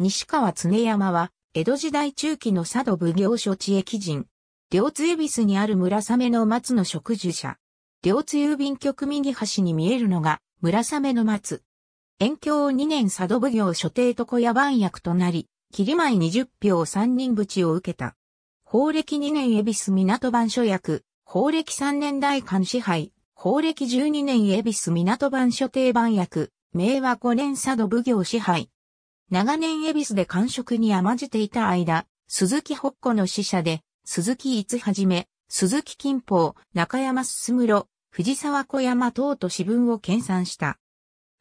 西川常山は、江戸時代中期の佐渡奉行所地駅人。両津恵比寿にある村雨の松の植樹者。両津郵便局右端に見えるのが、村雨の松。遠京2年佐渡奉行所定床屋番役となり、切前20票3人淵を受けた。法暦2年恵比寿港番所役、法暦3年大官支配、法暦12年恵比寿港番所定番役、明和5年佐渡奉行支配。長年恵比寿で官職に甘じていた間、鈴木北子の使者で、鈴木逸はじめ、鈴木金峰、中山進室、藤沢小山等と私文を研鑽した。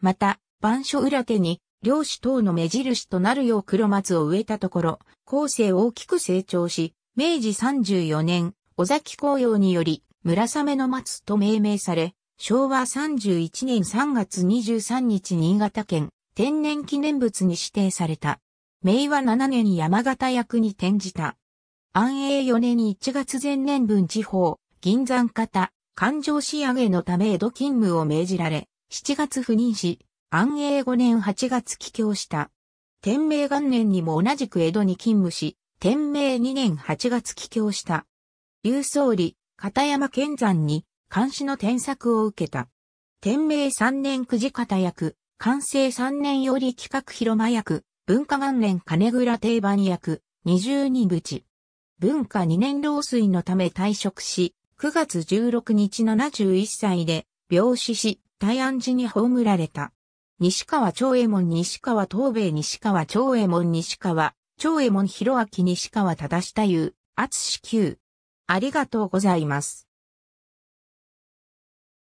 また、番所裏手に、漁師等の目印となるよう黒松を植えたところ、後世大きく成長し、明治34年、尾崎紅葉により、村雨の松と命名され、昭和31年3月23日新潟県天然記念物に指定された。明和7年山形役に転じた。安永4年1月前年分地方、銀山方、環状仕上げのため江戸勤務を命じられ、7月赴任し、安永5年8月帰郷した。天明元年にも同じく江戸に勤務し、天明2年8月帰郷した。劉総理、片山健山に、監視の添削を受けた。天明3年9時方役、完成3年より企画広間役、文化元年金倉定番役、二十二部地。文化2年老衰のため退職し、9月16日71歳で病死し、大安寺に葬られた。西川長右衛門西川東米西川長右衛門西川長右衛門広明西川忠下優、厚子宮。ありがとうございます。